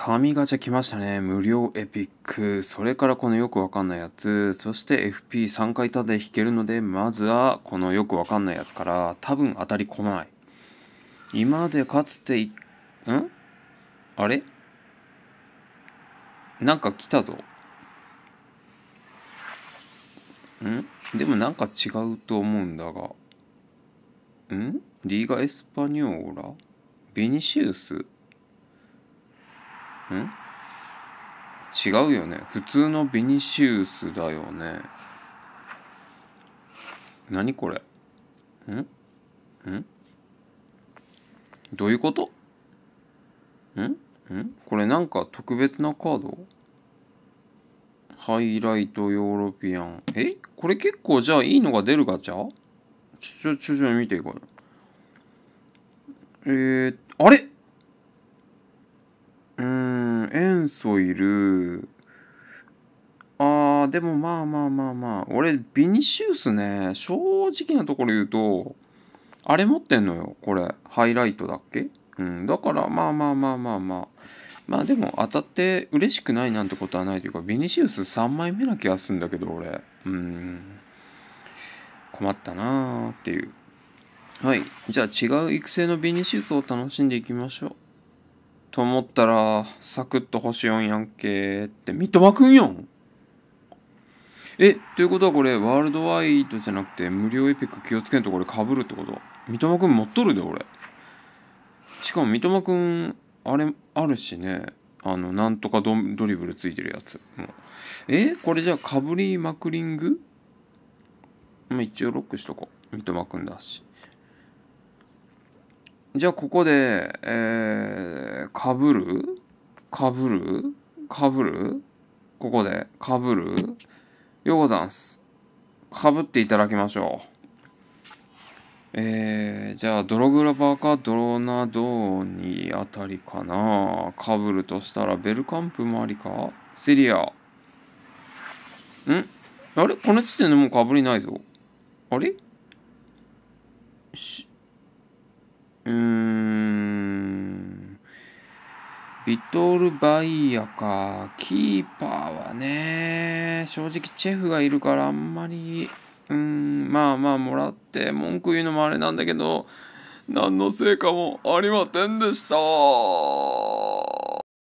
神ガチャ来ましたね。無料エピック。それからこのよくわかんないやつ。そして FP3 回たで引けるので、まずはこのよくわかんないやつから、多分当たり来ない。今までかつてい、んあれなんか来たぞ。んでもなんか違うと思うんだが。んリーガ・エスパニョーラビニシウスん違うよね普通のビニシウスだよね何これんんどういうことんんこれなんか特別なカードハイライトヨーロピアン。えこれ結構じゃあいいのが出るガチャちょ、ちょ、ちょ、見ていこうよ。えー、あれソいる。あー、でもまあまあまあまあ。俺、ビニシウスね、正直なところ言うと、あれ持ってんのよ、これ。ハイライトだっけうん。だから、まあまあまあまあまあ。まあでも、当たって嬉しくないなんてことはないというか、ビニシウス3枚目な気がするんだけど、俺。うん。困ったなーっていう。はい。じゃあ違う育成のビニシウスを楽しんでいきましょう。と思ったら、サクッと星4やんけって、三笘くんやんえ、ということはこれ、ワールドワイドじゃなくて、無料エピック気をつけんとこれ被るってこと三笘くん持っとるで、俺。しかも三笘くん、あれ、あるしね。あの、なんとかドドリブルついてるやつ。えこれじゃあ、かぶりまくりんぐまあ、一応ロックしとこう。三笘くんだし。じゃあここで、えー、かぶるかぶるかぶるここで、かぶるようござんす。かぶっていただきましょう。えー、じゃあ、ドログラバーかドロナドーにあたりかな。かぶるとしたら、ベルカンプもありかセリア。んあれこの時点でもうかぶりないぞ。あれし、ビトル・バイヤか。キーパーはね、正直チェフがいるからあんまり、うん、まあまあもらって文句言うのもあれなんだけど、何の成果もありませんでした。